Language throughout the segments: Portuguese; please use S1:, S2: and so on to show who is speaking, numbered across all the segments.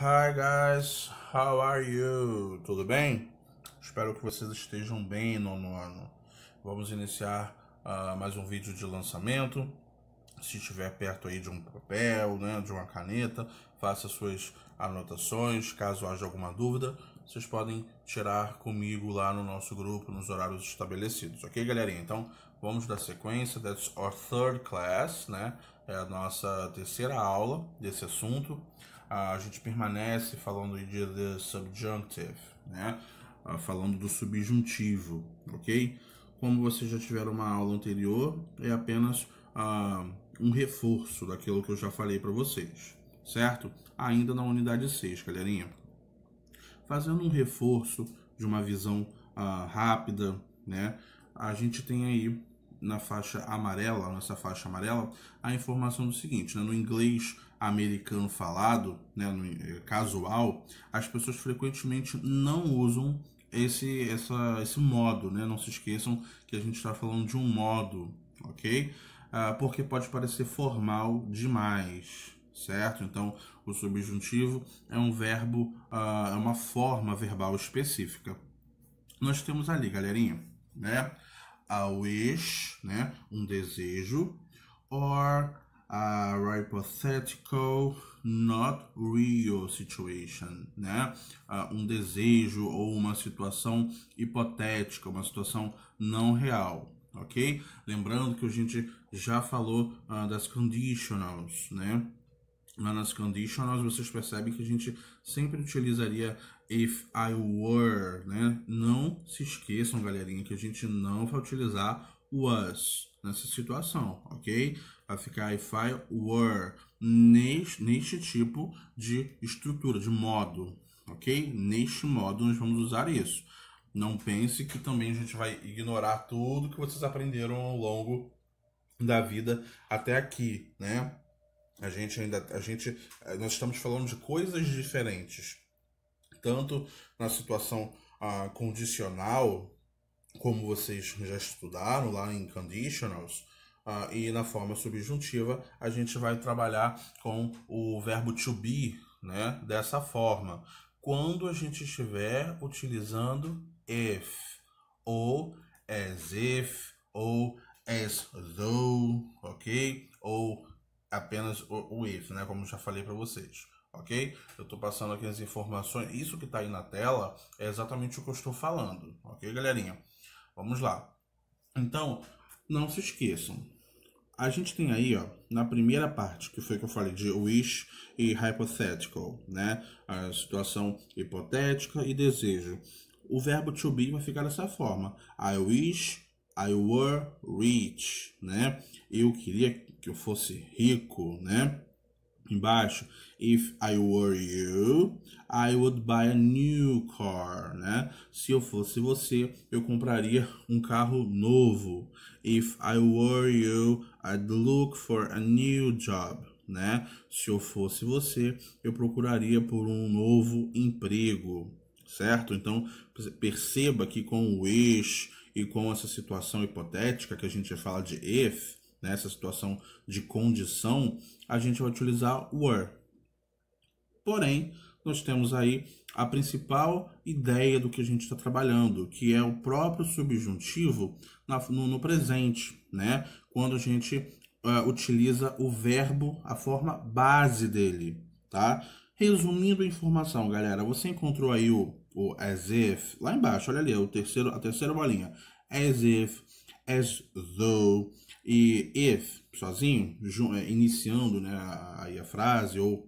S1: Hi guys, how are you? Tudo bem? Espero que vocês estejam bem, nono ano. Vamos iniciar uh, mais um vídeo de lançamento. Se estiver perto aí de um papel, né, de uma caneta, faça suas anotações. Caso haja alguma dúvida, vocês podem tirar comigo lá no nosso grupo, nos horários estabelecidos, ok, galerinha? Então, vamos dar sequência. That's our third class, né? É a nossa terceira aula desse assunto a gente permanece falando de the subjunctive, né? Ah, falando do subjuntivo, ok? Como vocês já tiveram uma aula anterior, é apenas uh, um reforço daquilo que eu já falei para vocês, certo? Ainda na unidade 6, galerinha. Fazendo um reforço de uma visão uh, rápida, né? A gente tem aí na faixa amarela, nessa faixa amarela, a informação do seguinte, né? No inglês americano falado, né, é, casual, as pessoas frequentemente não usam esse, essa, esse modo, né? Não se esqueçam que a gente está falando de um modo, ok? Ah, porque pode parecer formal demais, certo? Então, o subjuntivo é um verbo, ah, é uma forma verbal específica. Nós temos ali, galerinha, né? A wish, né? Um desejo. Or a hypothetical, not real situation, né? um desejo ou uma situação hipotética, uma situação não real, ok? Lembrando que a gente já falou uh, das conditionals, né? na nossa vocês percebem que a gente sempre utilizaria if I were, né? Não se esqueçam, galerinha, que a gente não vai utilizar was nessa situação, ok? Vai ficar if I were neste, neste tipo de estrutura, de modo, ok? Neste modo nós vamos usar isso. Não pense que também a gente vai ignorar tudo que vocês aprenderam ao longo da vida até aqui, né? A gente ainda. A gente, eh, nós estamos falando de coisas diferentes. Tanto na situação ah, condicional, como vocês já estudaram lá em conditionals, ah, e na forma subjuntiva, a gente vai trabalhar com o verbo to be né, dessa forma. Quando a gente estiver utilizando if, ou as if, ou as though, ok? Ou apenas o, o né? Como já falei para vocês, ok? Eu estou passando aqui as informações. Isso que está aí na tela é exatamente o que eu estou falando, ok, galerinha? Vamos lá. Então, não se esqueçam. A gente tem aí, ó, na primeira parte, que foi que eu falei de wish e hypothetical, né? A situação hipotética e desejo. O verbo to be vai ficar dessa forma. I wish I were rich, né? Eu queria que eu fosse rico, né? Embaixo, if I were you, I would buy a new car, né? Se eu fosse você, eu compraria um carro novo. If I were you, I'd look for a new job, né? Se eu fosse você, eu procuraria por um novo emprego, certo? Então, perceba que com o wish e com essa situação hipotética que a gente fala de if, nessa situação de condição, a gente vai utilizar were. Porém, nós temos aí a principal ideia do que a gente está trabalhando, que é o próprio subjuntivo na, no, no, presente, né? Quando a gente uh, utiliza o verbo, a forma base dele, tá? Resumindo a informação, galera, você encontrou aí o, o as if, lá embaixo, olha ali, é o terceiro, a terceira bolinha, as if, as though, e if, sozinho, é, iniciando né, aí a frase ou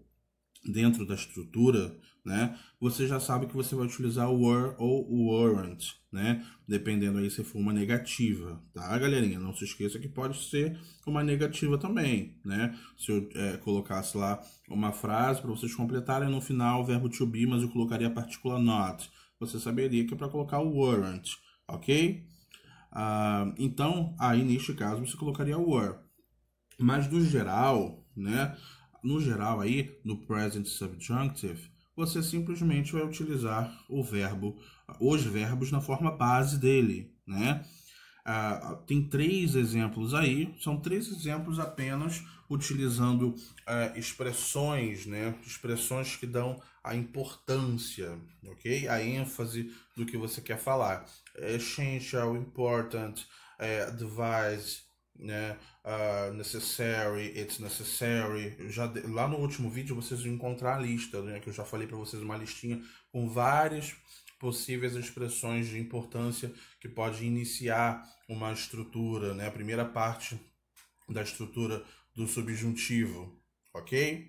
S1: dentro da estrutura, né, você já sabe que você vai utilizar o were ou weren't, né, dependendo aí se for uma negativa, tá, galerinha? Não se esqueça que pode ser uma negativa também, né? Se eu é, colocasse lá uma frase para vocês completarem no final o verbo to be, mas eu colocaria a partícula not, você saberia que é para colocar o weren't, ok? Uh, então, aí neste caso você colocaria were. Mas no geral, né? No geral aí, no present subjunctive, você simplesmente vai utilizar o verbo, os verbos na forma base dele, né? Uh, tem três exemplos aí, são três exemplos apenas utilizando uh, expressões, né? Expressões que dão a importância, ok? A ênfase do que você quer falar. É essential, important, uh, é advise, né? Uh, necessary, it's necessary. já de... Lá no último vídeo vocês vão encontrar a lista, né? Que eu já falei para vocês uma listinha com várias possíveis expressões de importância que pode iniciar uma estrutura, né? A primeira parte da estrutura do subjuntivo, ok?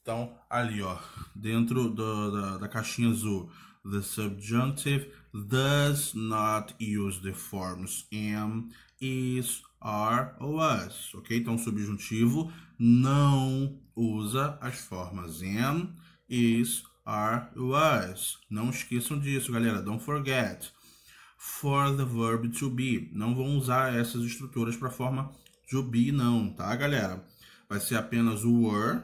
S1: Então, ali, ó, dentro do, da, da caixinha azul, the subjunctive does not use the forms am, is, are ou was, ok? Então, o subjuntivo não usa as formas am, is are, was. Não esqueçam disso, galera. Don't forget. For the verb to be. Não vão usar essas estruturas para a forma to be, não, tá, galera? Vai ser apenas o were.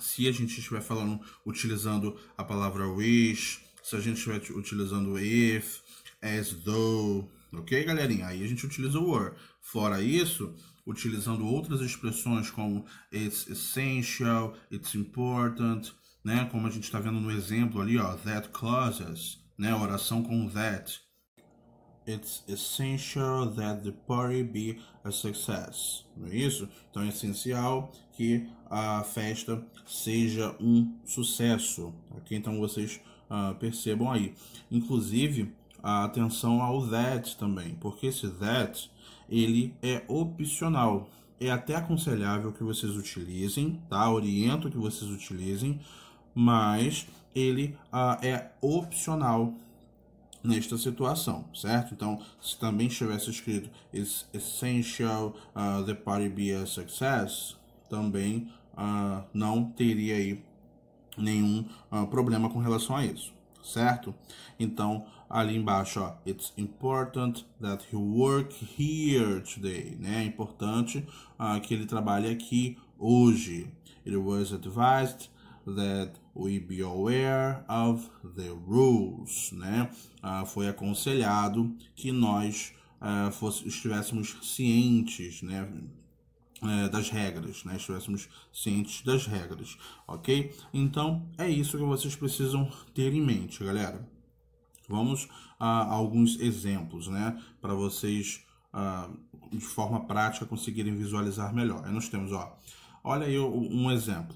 S1: Se a gente estiver falando, utilizando a palavra wish, se a gente estiver utilizando if, as though, ok, galerinha? Aí a gente utiliza o were. Fora isso, utilizando outras expressões como it's essential, it's important, né? Como a gente está vendo no exemplo ali, ó, that clauses né? Oração com that. It's essential that the party be a success. Não é isso? Então é essencial que a festa seja um sucesso. Então vocês uh, percebam aí. Inclusive, a atenção ao that também, porque esse that ele é opcional é até aconselhável que vocês utilizem, tá? Oriento que vocês utilizem, mas ele ah, é opcional nesta situação, certo? Então, se também estivesse escrito It's essential uh, the party be a success, também uh, não teria aí nenhum uh, problema com relação a isso, certo? Então, ali embaixo, ó, it's important that he work here today, né? É importante uh, que ele trabalhe aqui hoje. It was advised that we be aware of the rules, né? Uh, foi aconselhado que nós uh, fosse, estivéssemos cientes, né? É, das regras, né? Estivéssemos cientes das regras, ok? Então é isso que vocês precisam ter em mente, galera. Vamos a alguns exemplos, né, para vocês ah, de forma prática conseguirem visualizar melhor. Aí nós temos, ó, olha aí um exemplo.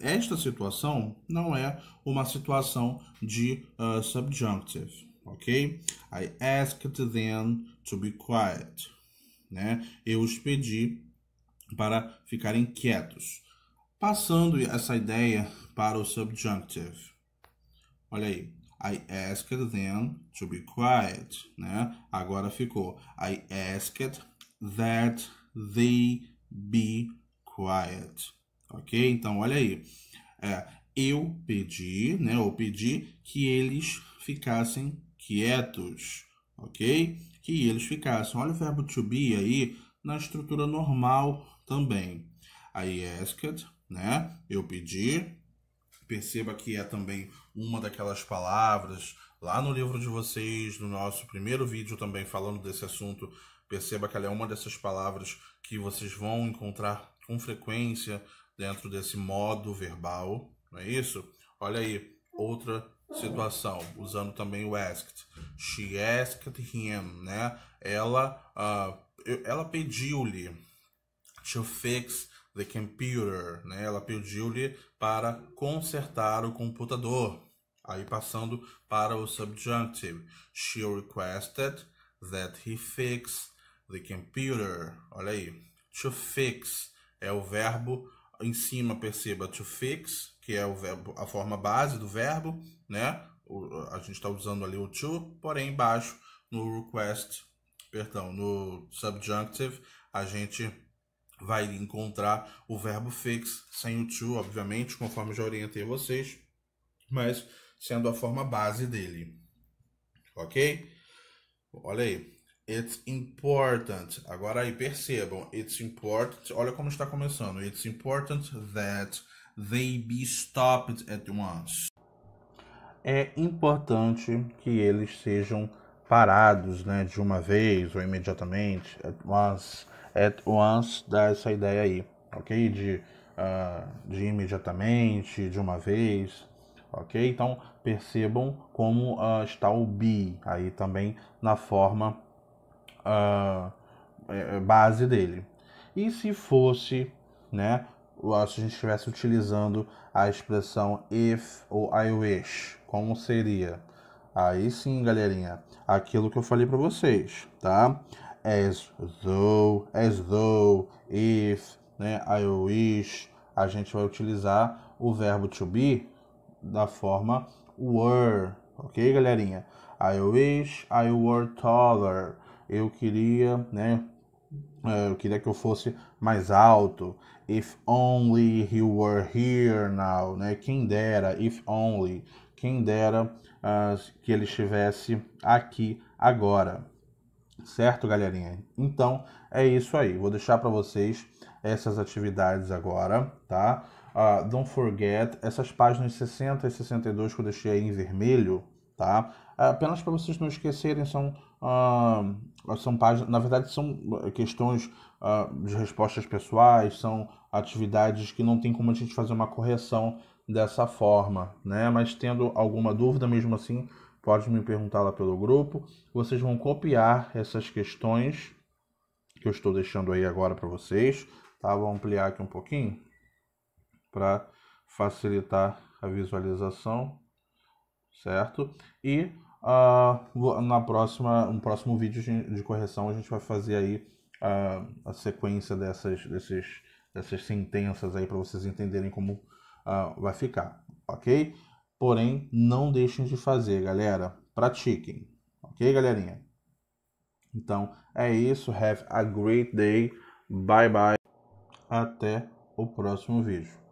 S1: Esta situação não é uma situação de uh, subjunctive, ok? I asked them to be quiet, né? Eu os pedi para ficarem quietos. Passando essa ideia para o subjunctive. Olha aí, I asked them to be quiet, né? Agora ficou I asked that they be quiet, ok? Então olha aí, é, eu pedi, né? Eu pedi que eles ficassem quietos, ok? Que eles ficassem. Olha o verbo to be aí na estrutura normal também. I asked, né? Eu pedi, perceba que é também uma daquelas palavras. Lá no livro de vocês, no nosso primeiro vídeo também falando desse assunto, perceba que ela é uma dessas palavras que vocês vão encontrar com frequência dentro desse modo verbal, não é isso? Olha aí, outra situação, usando também o asked. She asked him, né? Ela, uh, ela pediu-lhe to fix the computer, né? Ela pediu-lhe para consertar o computador. Aí passando para o subjunctive. She requested that he fix the computer. Olha aí. To fix é o verbo em cima, perceba, to fix, que é o verbo, a forma base do verbo, né? a gente está usando ali o to, porém embaixo no request, perdão, no subjunctive, a gente vai encontrar o verbo fix sem o to, obviamente, conforme já orientei vocês, mas sendo a forma base dele. Ok? Olha aí. It's important. Agora aí, percebam. It's important. Olha como está começando. It's important that they be stopped at once. É importante que eles sejam parados, né, de uma vez ou imediatamente, at once at once dá essa ideia aí, ok? De, uh, de imediatamente, de uma vez, ok? Então percebam como uh, está o be aí também na forma uh, base dele. E se fosse, né? Se a gente estivesse utilizando a expressão if ou I wish, como seria? Aí sim, galerinha, aquilo que eu falei para vocês, tá? as though, as though, if, né? I wish. A gente vai utilizar o verbo to be da forma were, ok, galerinha? I wish I were taller. Eu queria, né? É, eu queria que eu fosse mais alto. If only he were here now, né? Quem dera, if only. Quem dera uh, que ele estivesse aqui agora. Certo, galerinha? Então, é isso aí. Vou deixar para vocês essas atividades agora, tá? Uh, don't forget, essas páginas 60 e 62 que eu deixei aí em vermelho, tá? É, apenas para vocês não esquecerem, são, uh, são páginas, na verdade são questões uh, de respostas pessoais, são atividades que não tem como a gente fazer uma correção dessa forma, né? Mas tendo alguma dúvida mesmo assim, pode me perguntar lá pelo grupo. Vocês vão copiar essas questões que eu estou deixando aí agora para vocês, tá? Vou ampliar aqui um pouquinho para facilitar a visualização, certo? E uh, na próxima, no próximo vídeo de correção a gente vai fazer aí ah, a sequência dessas, desses, dessas sentenças aí para vocês entenderem como uh, vai ficar, ok? porém não deixem de fazer, galera. Pratiquem, ok, galerinha? Então é isso. Have a great day. Bye bye. Até o próximo vídeo.